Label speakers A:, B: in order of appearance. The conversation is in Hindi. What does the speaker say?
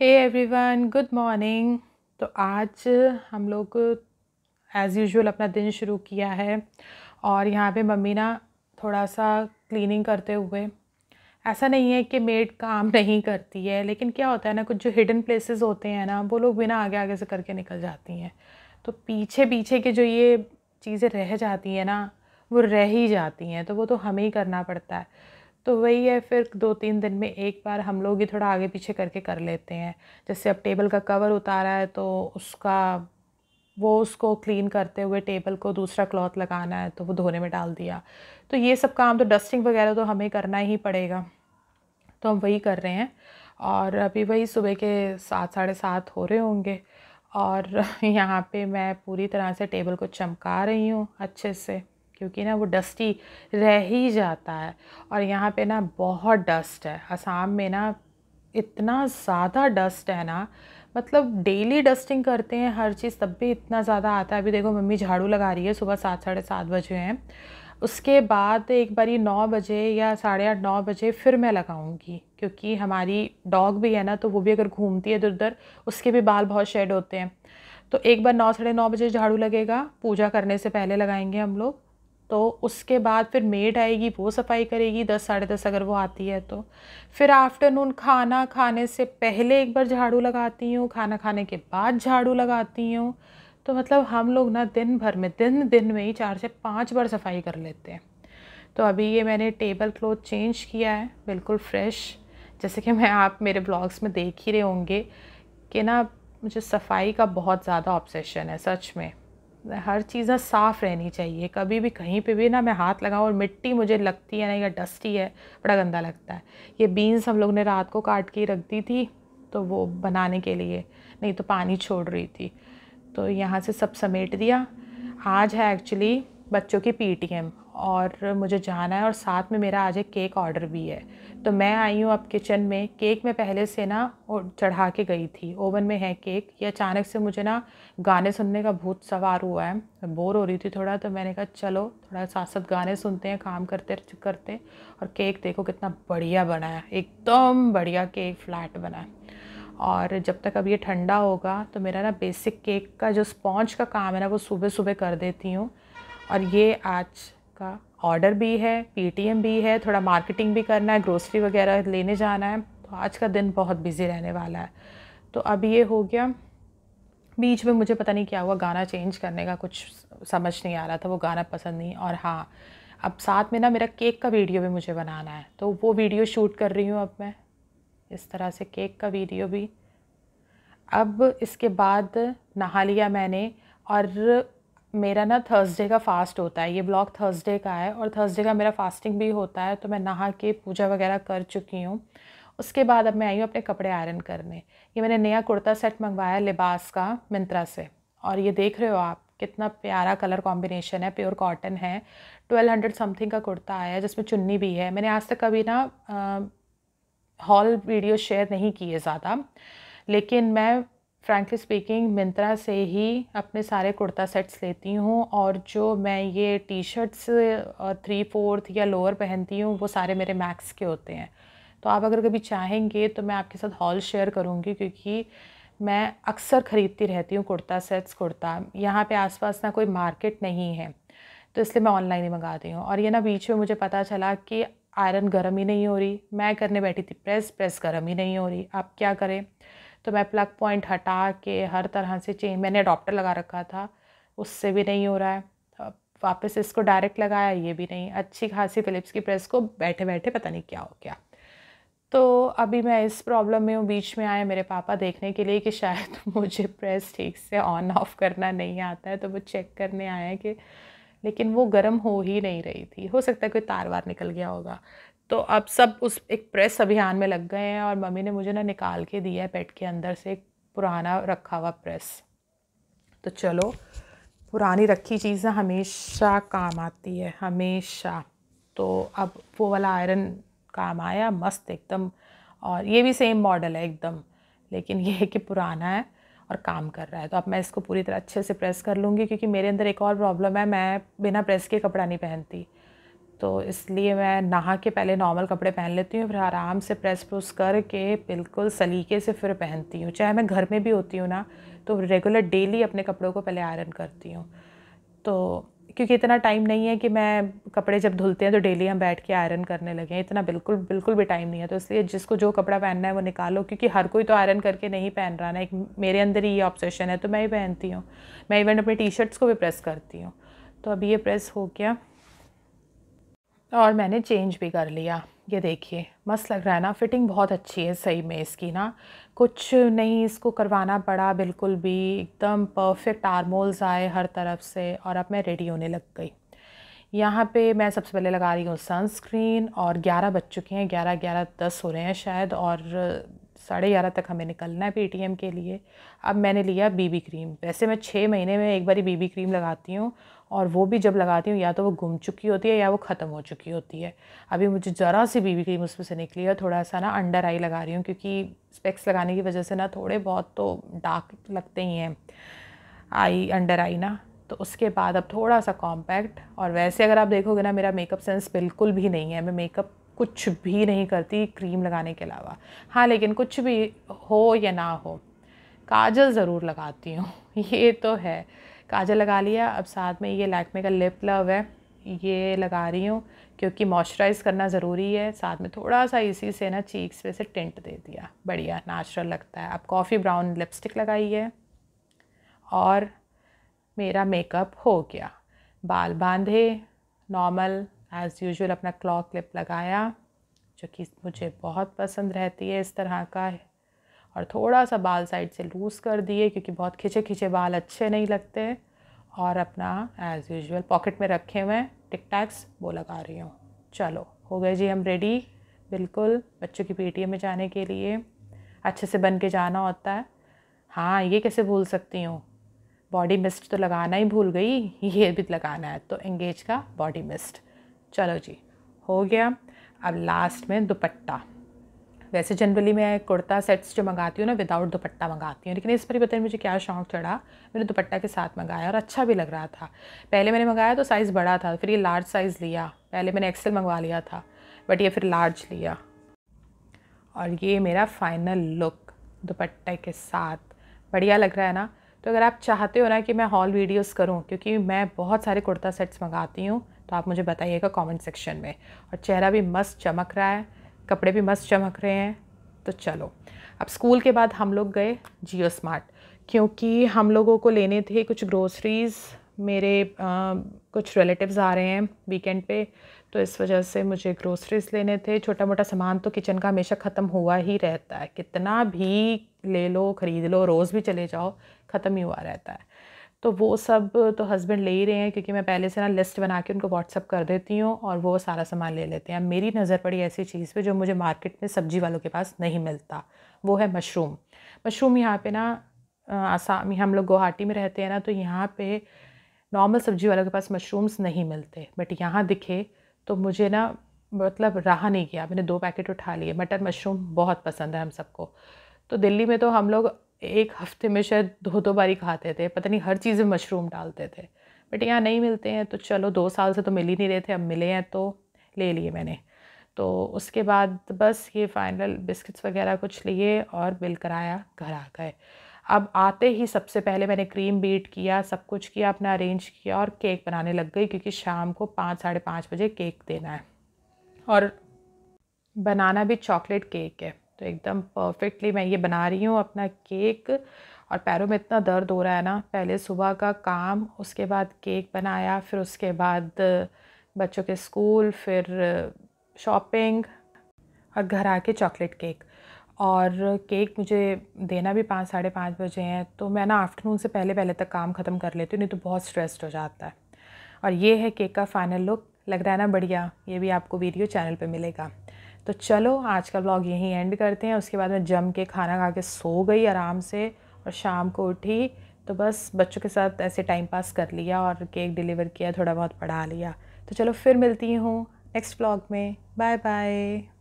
A: हे एवरीवन गुड मॉर्निंग तो आज हम लोग एज़ यूजुअल अपना दिन शुरू किया है और यहाँ पे मम्मी ना थोड़ा सा क्लीनिंग करते हुए ऐसा नहीं है कि मेड काम नहीं करती है लेकिन क्या होता है ना कुछ जो हिडन प्लेसेस होते हैं ना वो लोग बिना आगे आगे से करके निकल जाती हैं तो पीछे पीछे के जो ये चीज़ें रह जाती हैं ना वो रह ही जाती हैं तो वो तो हमें ही करना पड़ता है तो वही है फिर दो तीन दिन में एक बार हम लोग ही थोड़ा आगे पीछे करके कर लेते हैं जैसे अब टेबल का कवर उतारा है तो उसका वो उसको क्लीन करते हुए टेबल को दूसरा क्लॉथ लगाना है तो वो धोने में डाल दिया तो ये सब काम तो डस्टिंग वगैरह तो हमें करना ही पड़ेगा तो हम वही कर रहे हैं और अभी वही सुबह के सात साढ़े सात हो रहे होंगे और यहाँ पे मैं पूरी तरह से टेबल को चमका रही हूँ अच्छे से क्योंकि ना वो डस्टी रह ही जाता है और यहाँ पे ना बहुत डस्ट है असम में ना इतना ज़्यादा डस्ट है ना मतलब डेली डस्टिंग करते हैं हर चीज़ तब भी इतना ज़्यादा आता है अभी देखो मम्मी झाड़ू लगा रही है सुबह सात साढ़े सात बजे हैं उसके बाद एक बारी नौ बजे या साढ़े आठ नौ बजे फिर मैं लगाऊंगी क्योंकि हमारी डॉग भी है ना तो वो भी अगर घूमती है इधर उधर उसके भी बाल बहुत शेड होते हैं तो एक बार नौ साढ़े नौ बजे झाड़ू लगेगा पूजा करने से पहले लगाएंगे हम लोग तो उसके बाद फिर मेड आएगी वो सफाई करेगी दस साढ़े दस अगर वो आती है तो फिर आफ्टरनून खाना खाने से पहले एक बार झाड़ू लगाती हूँ खाना खाने के बाद झाड़ू लगाती हूँ तो मतलब हम लोग ना दिन भर में दिन दिन में ही चार से पाँच बार सफाई कर लेते हैं तो अभी ये मैंने टेबल क्लॉथ चेंज किया है बिल्कुल फ्रेश जैसे कि मैं आप मेरे ब्लॉग्स में देख ही रहे होंगे कि ना मुझे सफाई का बहुत ज़्यादा ऑब्सेशन है सच में हर चीज़ें साफ़ रहनी चाहिए कभी भी कहीं पे भी ना मैं हाथ लगाऊँ और मिट्टी मुझे लगती है ना या डस्टी है बड़ा गंदा लगता है ये बीन्स हम लोग ने रात को काट के रख दी थी तो वो बनाने के लिए नहीं तो पानी छोड़ रही थी तो यहाँ से सब समेट दिया आज है एक्चुअली बच्चों की पी और मुझे जाना है और साथ में मेरा आज एक केक ऑर्डर भी है तो मैं आई हूँ अब किचन में केक में पहले से ना चढ़ा के गई थी ओवन में है केक ये अचानक से मुझे ना गाने सुनने का भूत सवार हुआ है मैं बोर हो रही थी थोड़ा तो मैंने कहा चलो थोड़ा साथ साथ गाने सुनते हैं काम करते करते और केक देखो कितना बढ़िया बना है एकदम बढ़िया केक फ्लैट बना है और जब तक अब ये ठंडा होगा तो मेरा ना बेसिक केक का जो स्पॉन्ज का काम है ना वो सुबह सुबह कर देती हूँ और ये आज आपका ऑर्डर भी है पी भी है थोड़ा मार्केटिंग भी करना है ग्रोसरी वगैरह लेने जाना है तो आज का दिन बहुत बिजी रहने वाला है तो अब ये हो गया बीच में मुझे पता नहीं क्या हुआ गाना चेंज करने का कुछ समझ नहीं आ रहा था वो गाना पसंद नहीं और हाँ अब साथ में ना मेरा केक का वीडियो भी मुझे बनाना है तो वो वीडियो शूट कर रही हूँ अब मैं इस तरह से केक का वीडियो भी अब इसके बाद नहा लिया मैंने और मेरा ना थर्सडे का फास्ट होता है ये ब्लॉग थर्सडे का है और थर्सडे का मेरा फास्टिंग भी होता है तो मैं नहा के पूजा वगैरह कर चुकी हूँ उसके बाद अब मैं आई हूँ अपने कपड़े आयरन करने ये मैंने नया कुर्ता सेट मंगवाया लिबास का मिंत्रा से और ये देख रहे हो आप कितना प्यारा कलर कॉम्बिनेशन है प्योर कॉटन है ट्वेल्व हंड्रेड समथिंग का कुर्ता आया है जिसमें चुन्नी भी है मैंने आज तक कभी ना हॉल वीडियो शेयर नहीं किए ज़्यादा लेकिन मैं फ्रैंकली स्पीकिंग मिंत्रा से ही अपने सारे कुर्ता सेट्स लेती हूँ और जो मैं ये टी शर्ट्स थ्री फोर्थ या लोअर पहनती हूँ वो सारे मेरे मैक्स के होते हैं तो आप अगर कभी चाहेंगे तो मैं आपके साथ हॉल शेयर करूँगी क्योंकि मैं अक्सर ख़रीदती रहती हूँ कुर्ता सेट्स कुर्ता यहाँ पे आसपास ना कोई मार्केट नहीं है तो इसलिए मैं ऑनलाइन ही मंगाती हूँ और ये ना बीच में मुझे पता चला कि आयरन गर्म ही नहीं हो रही मैं करने बैठी थी प्रेस प्रेस गर्म ही नहीं हो रही आप क्या करें तो मैं प्लग पॉइंट हटा के हर तरह से चेंज मैंने अडोप्टर लगा रखा था उससे भी नहीं हो रहा है वापस इसको डायरेक्ट लगाया ये भी नहीं अच्छी खासी फ़िलिप्स की प्रेस को बैठे बैठे पता नहीं क्या हो गया तो अभी मैं इस प्रॉब्लम में हूँ बीच में आए मेरे पापा देखने के लिए कि शायद मुझे प्रेस ठीक से ऑन ऑफ करना नहीं आता है तो वो चेक करने आए कि लेकिन वो गर्म हो ही नहीं रही थी हो सकता है कोई तार वार निकल गया होगा तो अब सब उस एक प्रेस अभियान में लग गए हैं और मम्मी ने मुझे ना निकाल के दिया है पेट के अंदर से एक पुराना रखा हुआ प्रेस तो चलो पुरानी रखी चीज़ें हमेशा काम आती है हमेशा तो अब वो वाला आयरन काम आया मस्त एकदम और ये भी सेम मॉडल है एकदम लेकिन ये है कि पुराना है और काम कर रहा है तो अब मैं इसको पूरी तरह अच्छे से प्रेस कर लूँगी क्योंकि मेरे अंदर एक और प्रॉब्लम है मैं बिना प्रेस के कपड़ा नहीं पहनती तो इसलिए मैं नहा के पहले नॉर्मल कपड़े पहन लेती हूँ फिर आराम से प्रेस प्रूस करके बिल्कुल सलीके से फिर पहनती हूँ चाहे मैं घर में भी होती हूँ ना तो रेगुलर डेली अपने कपड़ों को पहले आयरन करती हूँ तो क्योंकि इतना टाइम नहीं है कि मैं कपड़े जब धुलते हैं तो डेली हम बैठ के आयरन करने लगे इतना बिल्कुल बिल्कुल भी टाइम नहीं है तो इसलिए जिसको जो कपड़ा पहनना है वो निकालो क्योंकि हर कोई तो आयरन करके नहीं पहन रहा ना एक मेरे अंदर ही ये ऑब्सेशन है तो मैं ही पहनती हूँ मैं इवन अपने टी शर्ट्स को भी प्रेस करती हूँ तो अभी ये प्रेस हो गया और मैंने चेंज भी कर लिया ये देखिए मस्त लग रहा है ना फिटिंग बहुत अच्छी है सही में इसकी ना कुछ नहीं इसको करवाना पड़ा बिल्कुल भी एकदम परफेक्ट आर्मोल्स आए हर तरफ से और अब मैं रेडी होने लग गई यहाँ पे मैं सबसे पहले लगा रही हूँ सनस्क्रीन और ग्यारह बज चुके हैं ग्यारह ग्यारह दस हो रहे हैं शायद और साढ़े ग्यारह तक हमें निकलना है पेटीएम के लिए अब मैंने लिया बीबी क्रीम वैसे मैं छः महीने में एक बारी बीबी क्रीम लगाती हूँ और वो भी जब लगाती हूँ या तो वो घूम चुकी होती है या वो ख़त्म हो चुकी होती है अभी मुझे ज़रा सी बीबी क्रीम उसमें से निकली है थोड़ा सा ना अंडर आई लगा रही हूँ क्योंकि स्पेक्स लगाने की वजह से ना थोड़े बहुत तो डार्क लगते ही हैं आई अंडर आई ना तो उसके बाद अब थोड़ा सा कॉम्पैक्ट और वैसे अगर आप देखोगे ना मेरा मेकअप सेंस बिल्कुल भी नहीं है मैं मेकअप कुछ भी नहीं करती क्रीम लगाने के अलावा हाँ लेकिन कुछ भी हो या ना हो काजल ज़रूर लगाती हूँ ये तो है काजल लगा लिया अब साथ में ये लैकमे का लिप लव है ये लगा रही हूँ क्योंकि मॉइस्चराइज़ करना ज़रूरी है साथ में थोड़ा सा इसी से ना चीक्स पे से टिंट दे दिया बढ़िया नेचुरल लगता है अब कॉफ़ी ब्राउन लिपस्टिक लगाई है और मेरा मेकअप हो गया बाल बांधे नॉर्मल एज़ यूजल अपना क्लॉक क्लिप लगाया जो कि मुझे बहुत पसंद रहती है इस तरह का है और थोड़ा सा बाल साइड से लूज़ कर दिए क्योंकि बहुत खिंचे खिंचे बाल अच्छे नहीं लगते और अपना एज़ यूजल पॉकेट में रखे हुए टिक टैक्स वो लगा रही हूँ चलो हो गए जी हम रेडी बिल्कुल बच्चों की पी में जाने के लिए अच्छे से बन के जाना होता है हाँ ये कैसे भूल सकती हूँ बॉडी मिस्ट तो लगाना ही भूल गई ये भी लगाना है तो एंगेज का बॉडी मिस्ट चलो जी हो गया अब लास्ट में दुपट्टा वैसे जनरली मैं कुर्ता सेट्स जो मंगाती हूँ ना विदाउट दुपट्टा मंगाती हूँ लेकिन इस पर पता नहीं मुझे क्या शौक चढ़ा मैंने दुपट्टा के साथ मंगाया और अच्छा भी लग रहा था पहले मैंने मंगाया तो साइज़ बड़ा था फिर ये लार्ज साइज़ लिया पहले मैंने एक्सेल मंगवा लिया था बट ये फिर लार्ज लिया और ये मेरा फाइनल लुक दुपट्टे के साथ बढ़िया लग रहा है ना तो अगर आप चाहते हो ना कि मैं हॉल वीडियोस करूं क्योंकि मैं बहुत सारे कुर्ता सेट्स मंगाती हूँ तो आप मुझे बताइएगा कमेंट सेक्शन में और चेहरा भी मस्त चमक रहा है कपड़े भी मस्त चमक रहे हैं तो चलो अब स्कूल के बाद हम लोग गए जियो स्मार्ट क्योंकि हम लोगों को लेने थे कुछ ग्रोसरीज़ मेरे आ, कुछ रिलेटिव्स आ रहे हैं वीकेंड पे तो इस वजह से मुझे ग्रोसरीज लेने थे छोटा मोटा सामान तो किचन का हमेशा ख़त्म हुआ ही रहता है कितना भी ले लो ख़रीद लो रोज़ भी चले जाओ ख़त्म ही हुआ रहता है तो वो सब तो हस्बैंड ले ही रहे हैं क्योंकि मैं पहले से ना लिस्ट बना के उनको व्हाट्सअप कर देती हूँ और वो सारा सामान ले लेते हैं मेरी नज़र पड़ी ऐसी चीज़ पे जो मुझे मार्केट में सब्जी वालों के पास नहीं मिलता वो है मशरूम मशरूम यहाँ पे ना आसाम हम लोग गुवाहाटी में रहते हैं ना तो यहाँ पे नॉर्मल सब्जी वालों के पास मशरूम्स नहीं मिलते बट यहाँ दिखे तो मुझे ना मतलब रहा नहीं किया मैंने दो पैकेट उठा लिए मटर मशरूम बहुत पसंद है हम सबको तो दिल्ली में तो हम लोग एक हफ्ते में शायद दो दो बारी खाते थे पता नहीं हर चीज़ में मशरूम डालते थे बट यहाँ नहीं मिलते हैं तो चलो दो साल से तो मिल ही नहीं रहे थे अब मिले हैं तो ले लिए मैंने तो उसके बाद बस ये फाइनल बिस्किट्स वगैरह कुछ लिए और बिल कराया घर आ गए अब आते ही सबसे पहले मैंने क्रीम बीट किया सब कुछ किया अपना अरेंज किया और केक बनाने लग गई क्योंकि शाम को पाँच साढ़े पाँच बजे केक देना है और बनाना भी चॉकलेट केक है तो एकदम परफेक्टली मैं ये बना रही हूँ अपना केक और पैरों में इतना दर्द हो रहा है ना पहले सुबह का काम उसके बाद केक बनाया फिर उसके बाद बच्चों के स्कूल फिर शॉपिंग और घर आके चॉकलेट केक और केक मुझे देना भी पाँच साढ़े पाँच बजे हैं तो मैं ना आफ्टरनून से पहले पहले तक काम ख़त्म कर लेती हूँ नहीं तो बहुत स्ट्रेस्ड हो जाता है और ये है केक का फाइनल लुक लग रहा है ना बढ़िया ये भी आपको वीडियो चैनल पे मिलेगा तो चलो आज का ब्लॉग यहीं एंड करते हैं उसके बाद मैं जम के खाना खा के सो गई आराम से और शाम को उठी तो बस बच्चों के साथ ऐसे टाइम पास कर लिया और केक डिलीवर किया थोड़ा बहुत पढ़ा लिया तो चलो फिर मिलती हूँ नेक्स्ट ब्लॉग में बाय बाय